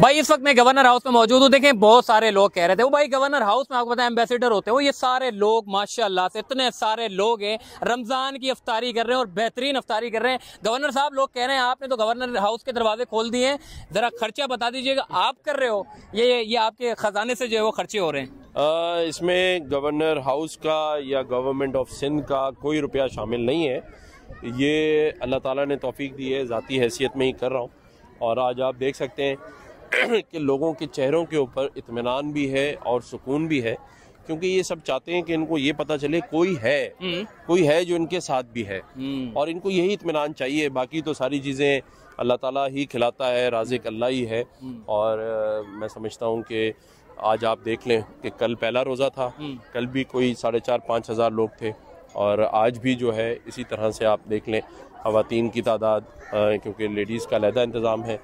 भाई इस वक्त मैं गवर्नर हाउस में मौजूद हूँ देखें बहुत सारे लोग कह रहे थे वो भाई गवर्नर हाउस में आपको पता है एम्बेसडर होते हैं वो ये सारे लोग माशाल्लाह से इतने सारे लोग हैं रमज़ान की अफ्तारी कर रहे हैं और बेहतरीन अफ्तारी कर रहे हैं गवर्नर साहब लोग कह रहे हैं आपने तो गवर्नर हाउस के दरवाजे खोल दिए हैं ज़रा खर्चा बता दीजिएगा आप कर रहे हो ये ये आपके ख़जाने से जो है वो खर्चे हो रहे हैं आ, इसमें गवर्नर हाउस का या गवर्नमेंट ऑफ सिंध का कोई रुपया शामिल नहीं है ये अल्लाह तला ने तोफ़ी दी है ज़ाती हैसियत में ही कर रहा हूँ और आज आप देख सकते हैं कि लोगों के चेहरों के ऊपर इतमान भी है और सुकून भी है क्योंकि ये सब चाहते हैं कि इनको ये पता चले कोई है हम्म। कोई है जो इनके साथ भी है हम्म। और इनको यही इतमान चाहिए बाकी तो सारी चीज़ें अल्लाह ताला ही खिलाता है राजिक अल्लाह ही है हम्म। और आ, मैं समझता हूँ कि आज आप देख लें कि कल पहला रोज़ा था कल भी कोई साढ़े चार पाँच हज़ार लोग थे और आज भी जो है इसी तरह से आप देख लें खातन की तादाद क्योंकि लेडीज़ का लहदा इंतज़ाम है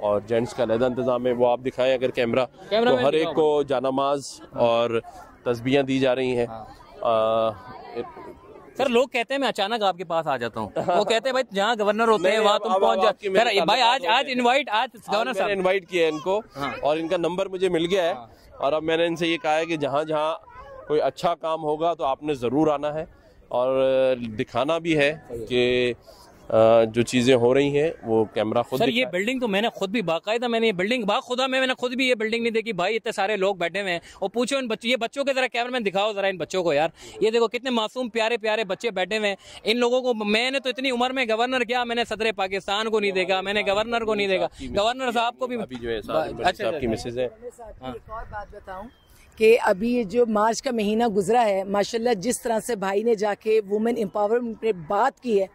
और जेंट्स का लहदा इंतज़ाम है वो आप दिखाएं अगर कैमरा तो हर एक को माज और तस्बियाँ दी जा रही हैं हाँ। सर लोग कहते हैं मैं अचानक आपके पास आ जाता हूँ वो कहते हैं भाई जहाँ गवर्नर होते हैं वहाँ तुम पहुंच जाते भाई आज आज इनवाइट आज गवर्नर साहब इनवाइट किया है इनको हाँ। और इनका नंबर मुझे मिल गया है हाँ। और अब मैंने इनसे ये कहा है कि जहाँ जहाँ कोई अच्छा काम होगा तो आपने ज़रूर आना है और दिखाना भी है कि जो चीज़ें हो रही हैं वो कैमरा खुद सर ये बिल्डिंग तो मैंने खुद भी बाकायदा मैंने ये बिल्डिंग बा खुदा में मैंने खुद भी ये बिल्डिंग नहीं देखी भाई इतने सारे लोग बैठे हुए हैं और पूछो इन बच्चों ये बच्चों के ज़रा कैमरा दिखाओ ज़रा इन बच्चों को यार ये देखो कितने मासूम प्यारे प्यारे बच्चे बैठे हुए हैं इन लोगों को मैंने तो इतनी उम्र में गवर्नर क्या मैंने सदर पाकिस्तान को नहीं देखा मैंने गवर्नर को नहीं देखा गवर्नर साहब को भी जो है अच्छा आपकी मिसेज अच्छा। है एक और बात बताऊँ कि अभी जो मार्च का महीना गुजरा है माशाल्लाह जिस तरह से भाई ने जाके वुमेन एम्पावरमेंट पे बात की है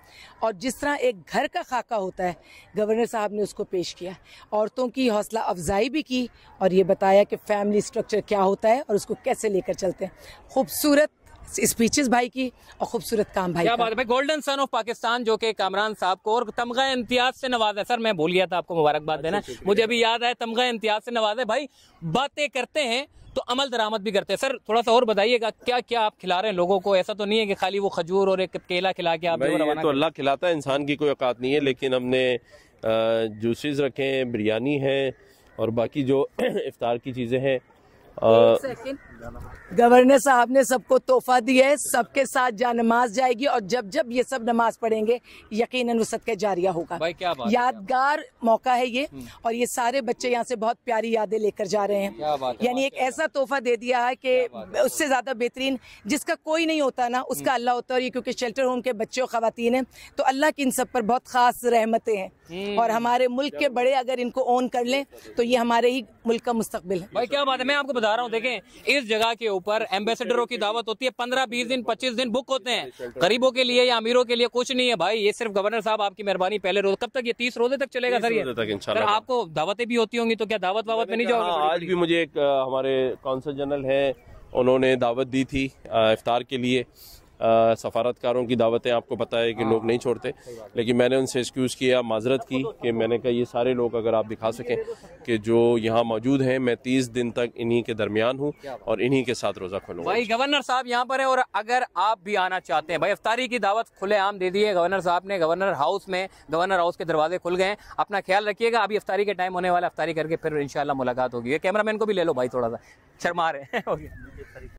और जिस तरह एक घर का खाका होता है गवर्नर साहब ने उसको पेश किया औरतों की हौसला अफजाई भी की और ये बताया कि फैमिली स्ट्रक्चर क्या होता है और उसको कैसे लेकर चलते हैं खूबसूरत स्पीचेस भाई की और खूबसूरत काम भाई क्या बात है गोल्डन सन ऑफ पाकिस्तान जो कि कामरान साहब को और तमगा इम्तियाज से नवाजा सर मैं भूल गया था आपको मुबारकबाद अच्छा, देना मुझे अभी याद है तमगा इम्तियाज से नवाजा भाई बातें करते हैं तो अमल दरामद भी करते हैं सर थोड़ा सा और बताइएगा क्या क्या आप खिला रहे हैं लोगों को ऐसा तो नहीं है कि खाली वो खजूर और एक केला खिला के आप ये तो अल्लाह खिलाता है इंसान की कोई औकात नहीं है लेकिन हमने जूसेस रखे हैं बिरयानी है और बाकी जो इफ्तार की चीज़ें हैं गवर्नर साहब ने सबको तोहफा दिया है सबके साथ जा नमाज जाएगी और जब जब ये सब नमाज पढ़ेंगे यकीन वसत का जारिया होगा भाई क्या बात यादगार क्या बात? मौका है ये हम्म। और ये सारे बच्चे यहाँ से बहुत प्यारी यादें लेकर जा रहे हैं यानी एक ऐसा तोहफा दे दिया है कि उससे ज्यादा बेहतरीन जिसका कोई नहीं होता ना उसका हम्म। अल्लाह होता है क्योंकि शेल्टर होम के बच्चे और खातन है तो अल्लाह की इन सब पर बहुत खास रहमतें हैं हम्म। और हमारे मुल्क के बड़े अगर इनको ऑन कर लें तो ये हमारे ही मुल्क का मुस्तबिल है भाई क्या बात है मैं आपको बता रहा हूँ देखें इस जगह के ऊपर एम्बेसडरों की दावत होती है पंद्रह बीस दिन पच्चीस दिन बुक होते हैं गरीबों के लिए या अमीरों के लिए कुछ नहीं है भाई ये सिर्फ गवर्नर साहब आपकी मेहरबानी पहले रोज कब तक ये तीस रोजे तक चलेगा सर ये आपको दावतें भी होती होंगी तो क्या दावत वावत में नहीं जाओगे आज भी मुझे एक हमारे कौंसल जनरल है उन्होंने दावत दी थी इफ्तार के लिए सफारतकारों की दावतें आपको पता है कि लोग नहीं छोड़ते लेकिन मैंने उनसे एक्सक्यूज़ किया माजरत की कि मैंने कहा ये सारे लोग अगर आप दिखा सकें कि जो यहाँ मौजूद हैं मैं तीस दिन तक इन्हीं के दरमियान हूँ और इन्हीं के साथ रोज़ा खोलूँ भाई गवर्नर साहब यहाँ पर है और अगर आप भी आना चाहते हैं भाई अफ्तारी की दावत खुले आम दे दी है गवर्नर साहब ने गवर्नर हाउस में गवर्नर हाउस के दरवाजे खुल गए हैं अपना ख्याल रखिएगा अभी अफ्तारी के टाइम होने वाला अफ्तारी करके फिर इंशाल्लाह मुलाकात होगी मैन को भी ले लो भाई थोड़ा सा शर्मा रहे हैं